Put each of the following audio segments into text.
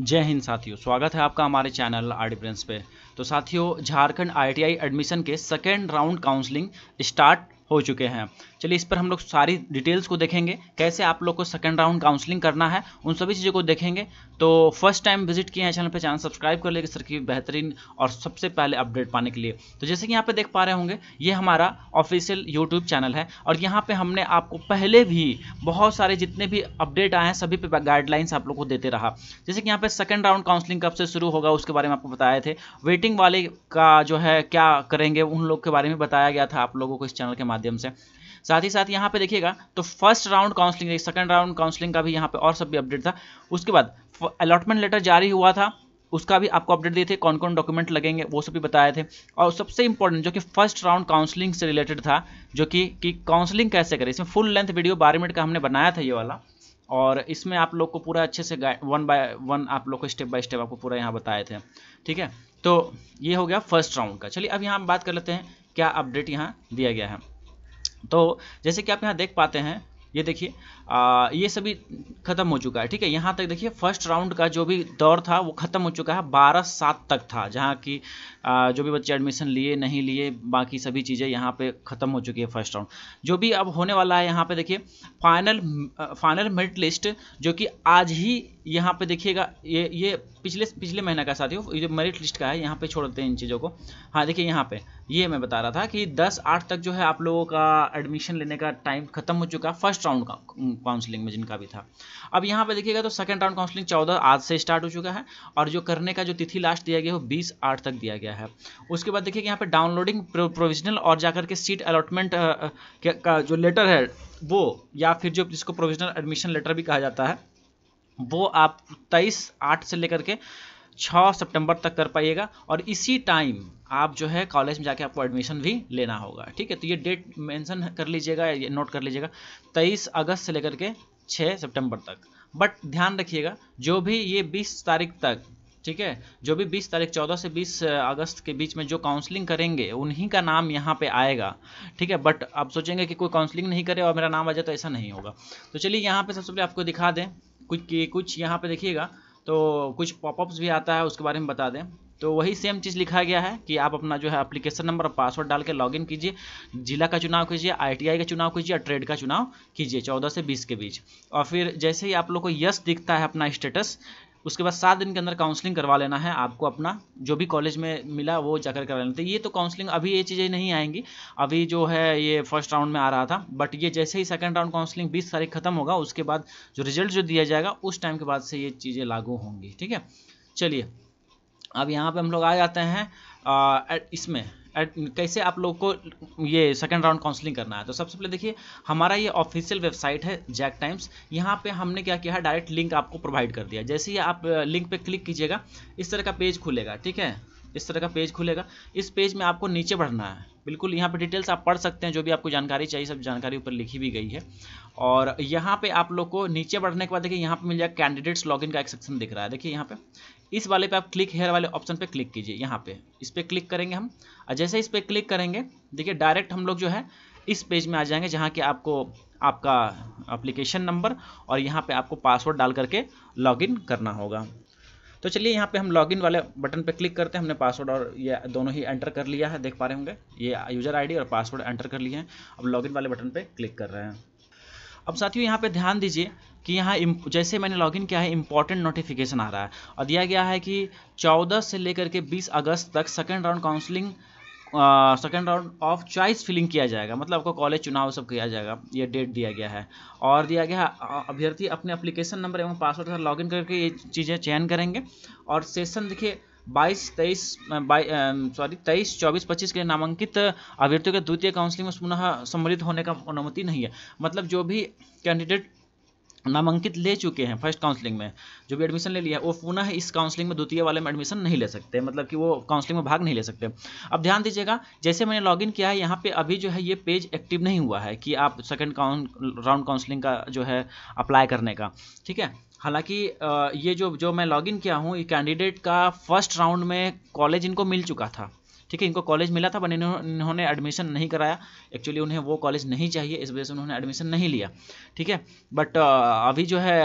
जय हिंद साथियों स्वागत है आपका हमारे चैनल आर पे तो साथियों झारखंड आईटीआई एडमिशन के सेकेंड राउंड काउंसलिंग स्टार्ट हो चुके हैं चलिए इस पर हम लोग सारी डिटेल्स को देखेंगे कैसे आप लोग को सेकेंड राउंड काउंसलिंग करना है उन सभी चीज़ों को देखेंगे तो फर्स्ट टाइम विजिट किए हैं चैनल पर चैनल सब्सक्राइब कर लेंगे सर की बेहतरीन और सबसे पहले अपडेट पाने के लिए तो जैसे कि यहाँ पे देख पा रहे होंगे ये हमारा ऑफिशियल यूट्यूब चैनल है और यहाँ पर हमने आपको पहले भी बहुत सारे जितने भी अपडेट आए हैं सभी पे गाइडलाइंस आप लोग को देते रहा जैसे कि यहाँ पर सेकेंड राउंड काउंसलिंग कब से शुरू होगा उसके बारे में आपको बताए थे वेटिंग वाले का जो है क्या करेंगे उन लोग के बारे में बताया गया था आप लोगों को इस चैनल के माध्यम से साथ ही साथ यहाँ पे देखिएगा तो first round counselling second round counselling का भी यहाँ पे और सब भी अपडेट था उसके बाद अलॉटमेंट लेटर जारी हुआ था उसका भी आपको अपडेट दिए थे कौन कौन डॉक्यूमेंट लगेंगे वो सब भी बताए थे और सबसे इंपॉर्टेंट जो कि फर्स्ट राउंड काउंसलिंग से रिलेटेड था जो कि कि काउंसलिंग कैसे करें इसमें फुल लेंथ वीडियो बारह मिनट का हमने बनाया था ये वाला और इसमें आप लोग को पूरा अच्छे से वन बाय वन आप लोग को स्टेप बाय स्टेप आपको पूरा यहाँ बताए थे ठीक है तो ये हो गया फर्स्ट राउंड का चलिए अब यहाँ बात कर लेते हैं क्या अपडेट यहाँ दिया गया है तो जैसे कि आप यहाँ देख पाते हैं ये देखिए ये सभी खत्म हो चुका है ठीक है यहाँ तक देखिए फर्स्ट राउंड का जो भी दौर था वो ख़त्म हो चुका है बारह सात तक था जहाँ की आ, जो भी बच्चे एडमिशन लिए नहीं लिए बाकी सभी चीज़ें यहाँ पे ख़त्म हो चुकी है फर्स्ट राउंड जो भी अब होने वाला है यहाँ पे देखिए फाइनल फाइनल मेरिट लिस्ट जो कि आज ही यहाँ पे देखिएगा ये ये पिछले पिछले महीने का साथियों ये जो मेरिट लिस्ट का है यहाँ पे छोड़ देते हैं इन चीज़ों को हाँ देखिए यहाँ पे ये मैं बता रहा था कि 10 आठ तक जो है आप लोगों का एडमिशन लेने का टाइम खत्म हो चुका फर्स्ट राउंड का काउंसलिंग में जिनका भी था अब यहाँ पे देखिएगा तो सेकंड राउंड काउंसलिंग चौदह आज से स्टार्ट हो चुका है और जो करने का जो तिथि लास्ट दिया गया है वो बीस आठ तक दिया गया है उसके बाद देखिएगा यहाँ पर डाउनलोडिंग प्रोविजनल और जाकर के सीट अलॉटमेंट का जो लेटर है वो या फिर जो जिसको प्रोविजनल एडमिशन लेटर भी कहा जाता है वो आप तेईस आठ से लेकर के छः सितंबर तक कर पाइएगा और इसी टाइम आप जो है कॉलेज में जाके आपको एडमिशन भी लेना होगा ठीक है तो ये डेट मेंशन कर लीजिएगा नोट कर लीजिएगा तेईस अगस्त से लेकर के छः सितंबर तक बट ध्यान रखिएगा जो भी ये बीस तारीख तक ठीक है जो भी 20 तारीख 14 से 20 अगस्त के बीच में जो काउंसलिंग करेंगे उन्हीं का नाम यहाँ पे आएगा ठीक है बट आप सोचेंगे कि कोई काउंसलिंग नहीं करे और मेरा नाम आ जाए तो ऐसा नहीं होगा तो चलिए यहाँ पे सबसे पहले आपको दिखा दें कुछ कुछ यहाँ पे देखिएगा तो कुछ पॉपअप्स भी आता है उसके बारे में बता दें तो वही सेम चीज़ लिखा गया है कि आप अपना जो है एप्लीकेशन नंबर और पासवर्ड डाल के लॉगिन कीजिए जिला का चुनाव कीजिए आईटीआई का चुनाव कीजिए और ट्रेड का चुनाव कीजिए चौदह से बीस के बीच और फिर जैसे ही आप लोग को यस दिखता है अपना स्टेटस उसके बाद सात दिन के अंदर काउंसलिंग करवा लेना है आपको अपना जो भी कॉलेज में मिला वो जाकर करवा लेना है तो ये तो काउंसलिंग अभी ये चीज़ें नहीं आएंगी अभी जो है ये फर्स्ट राउंड में आ रहा था बट ये जैसे ही सेकेंड राउंड काउंसलिंग बीस तारीख खत्म होगा उसके बाद जो रिजल्ट जो दिया जाएगा उस टाइम के बाद से ये चीज़ें लागू होंगी ठीक है चलिए अब यहाँ पर हम लोग आ जाते हैं इसमें कैसे आप लोग को ये सेकेंड राउंड काउंसलिंग करना है तो सबसे पहले देखिए हमारा ये ऑफिशियल वेबसाइट है जैक टाइम्स यहाँ पे हमने क्या किया है डायरेक्ट लिंक आपको प्रोवाइड कर दिया जैसे ही आप लिंक पे क्लिक कीजिएगा इस तरह का पेज खुलेगा ठीक है इस तरह का पेज खुलेगा इस पेज में आपको नीचे बढ़ना है बिल्कुल यहाँ पे डिटेल्स आप पढ़ सकते हैं जो भी आपको जानकारी चाहिए सब जानकारी ऊपर लिखी भी गई है और यहाँ पे आप लोग को नीचे बढ़ने के बाद देखिए यहाँ पे मिल जाएगा कैंडिडेट्स लॉगिन का एक सेक्शन दिख रहा है देखिए यहाँ पे इस वाले पे आप क्लिक हेयर वाले ऑप्शन पे क्लिक कीजिए यहाँ पे इस पर क्लिक करेंगे हम और जैसे इस पर क्लिक करेंगे देखिए डायरेक्ट हम लोग जो है इस पेज में आ जाएंगे जहाँ कि आपको आपका अप्लीकेशन नंबर और यहाँ पे आपको पासवर्ड डाल करके लॉगिन करना होगा तो चलिए यहाँ पे हम लॉगिन वाले बटन पे क्लिक करते हैं हमने पासवर्ड और ये दोनों ही एंटर कर लिया है देख पा रहे होंगे ये यूज़र आईडी और पासवर्ड एंटर कर लिए हैं अब लॉगिन वाले बटन पे क्लिक कर रहे हैं अब साथियों यहाँ पे ध्यान दीजिए कि यहाँ जैसे मैंने लॉगिन किया है इम्पोर्टेंट नोटिफिकेशन आ रहा है और दिया गया है कि 14 से लेकर के 20 अगस्त तक second round counselling second round of choice filling किया जाएगा मतलब आपको कॉलेज चुनाव सब किया जाएगा ये डेट दिया गया है और दिया गया है अभ्यर्थी अपने अप्लीकेशन नंबर एवं पासवर्ड से लॉगिन करके ये चीज़ें चयन करेंगे और सेशन देखिए बाईस तेईस सॉरी तेईस चौबीस पच्चीस के लिए नामांकित अभ्यर्थियों के द्वितीय काउंसलिंग में पुनः सम्मिलित होने का अनुमति नहीं है मतलब जो भी कैंडिडेट नामांकित ले चुके हैं फर्स्ट काउंसलिंग में जो भी एडमिशन ले लिया वो पुनः इस काउंसलिंग में द्वितीय वाले में एडमिशन नहीं ले सकते मतलब कि वो काउंसलिंग में भाग नहीं ले सकते अब ध्यान दीजिएगा जैसे मैंने लॉगिन किया है यहाँ पे अभी जो है ये पेज एक्टिव नहीं हुआ है कि आप सेकंड राउंड काउंसलिंग का जो है अप्लाई करने का ठीक है हालांकि ये जो जो मैं लॉगिन किया हूँ ये कैंडिडेट का फर्स्ट राउंड में कॉलेज इनको मिल चुका था ठीक है इनको कॉलेज मिला था बट इन्होंने एडमिशन नहीं कराया एक्चुअली उन्हें वो कॉलेज नहीं चाहिए इस वजह से उन्होंने एडमिशन नहीं लिया ठीक है बट अभी जो है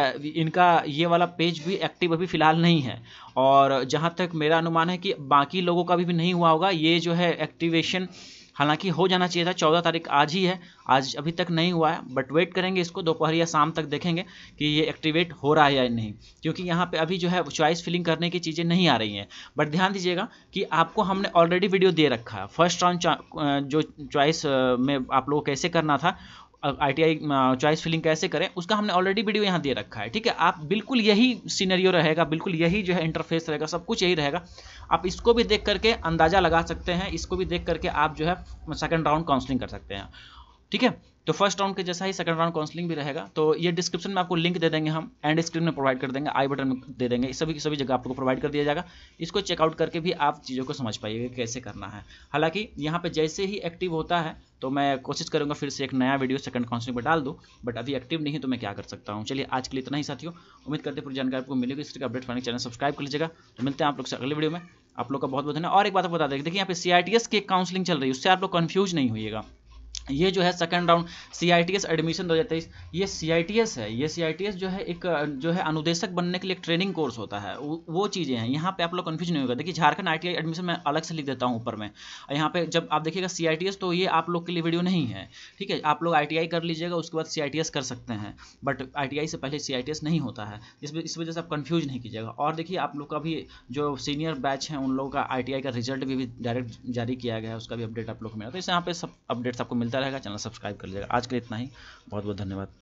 इनका ये वाला पेज भी एक्टिव अभी फ़िलहाल नहीं है और जहाँ तक मेरा अनुमान है कि बाकी लोगों का भी, भी नहीं हुआ होगा ये जो है एक्टिवेशन हालांकि हो जाना चाहिए था चौदह तारीख आज ही है आज अभी तक नहीं हुआ है बट वेट करेंगे इसको दोपहर या शाम तक देखेंगे कि ये एक्टिवेट हो रहा है या नहीं क्योंकि यहाँ पे अभी जो है चॉइस फिलिंग करने की चीज़ें नहीं आ रही हैं बट ध्यान दीजिएगा कि आपको हमने ऑलरेडी वीडियो दे रखा है फर्स्ट राउंड जो चॉइस में आप को कैसे करना था आईटीआई चॉइस फिलिंग कैसे करें उसका हमने ऑलरेडी वीडियो यहाँ दे रखा है ठीक है आप बिल्कुल यही सीनरियो रहेगा बिल्कुल यही जो है इंटरफेस रहेगा सब कुछ यही रहेगा आप इसको भी देख करके अंदाज़ा लगा सकते हैं इसको भी देख करके आप जो है सेकेंड राउंड काउंसलिंग कर सकते हैं ठीक है तो फर्स्ट राउंड के जैसा ही सेकंड राउंड काउंसलिंग भी रहेगा तो ये डिस्क्रिप्शन में आपको लिंक दे देंगे हम एंड स्क्रीन में प्रोवाइड कर देंगे आई बटन में दे देंगे सभी सभी जगह आपको प्रोवाइड कर दिया जाएगा इसको चेकआउट करके भी आप चीज़ों को समझ पाइएगा कैसे करना है हालांकि यहाँ पे जैसे ही एक्टिव होता है तो मैं कोशिश करूँगा फिर से एक नया वीडियो सेकंड काउंसलिंग पर डाल दूँ बट अभी एक्टिव नहीं तो मैं क्या कर सकता हूँ चलिए आज के लिए इतना ही साथियों उम्मीद करते पूरी जानकारी आपको मिलेगी इसके अपडेट फाइनल चैनल सब्सक्राइब कर लीजिएगा तो मिलते हैं आप लोग से अगले वीडियो में आप लोग का बहुत बहुत धन्यवाद और एक बात बता दें देखिए यहाँ पे सी की एक काउंसलिंग चल रही है उससे आप लोग कन्फ्यूज नहीं हुईगा ये जो है second round C I T S admission दो हज़ार तेईस ये सी आई टी एस है ये सी आई टी एस जो है एक जो है अनुदेशक बनने के लिए एक ट्रेनिंग कोर्स होता है वो चीज़ें हैं यहाँ पे आप लोग कन्फ्यूज नहीं होगा देखिए Jharkhand I T I admission मैं अलग से लिख देता हूँ ऊपर में यहाँ पे जब आप देखिएगा सी आई टी एस तो ये आप लोग के लिए वीडियो नहीं है ठीक है आप लोग आई टी आई कर लीजिएगा उसके बाद सी आई टी एस कर सकते हैं बट आई टी आई से पहले सी आई टी एस नहीं होता है इस इस वजह से आप कन्फ्यूज नहीं कीजिएगा और देखिए आप लोग का भी जो सीनियर बैच है उन लोगों का आई टी आई का रिजल्ट भी डायरेक्ट जारी किया गया है उसका भी अपडेट आप लोग को मिला तो इस यहाँ पर सब अपडेट्स आपको मिलता है रहेगा चैनल सब्सक्राइब कर लीजिएगा आज के लिए इतना ही बहुत बहुत धन्यवाद